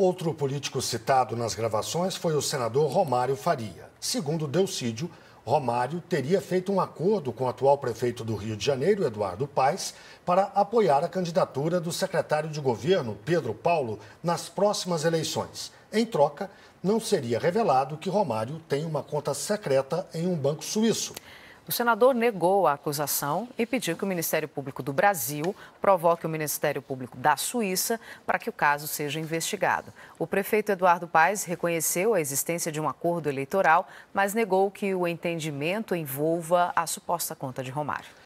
Outro político citado nas gravações foi o senador Romário Faria. Segundo Delcídio, Romário teria feito um acordo com o atual prefeito do Rio de Janeiro, Eduardo Paes, para apoiar a candidatura do secretário de governo, Pedro Paulo, nas próximas eleições. Em troca, não seria revelado que Romário tem uma conta secreta em um banco suíço. O senador negou a acusação e pediu que o Ministério Público do Brasil provoque o Ministério Público da Suíça para que o caso seja investigado. O prefeito Eduardo Paes reconheceu a existência de um acordo eleitoral, mas negou que o entendimento envolva a suposta conta de Romário.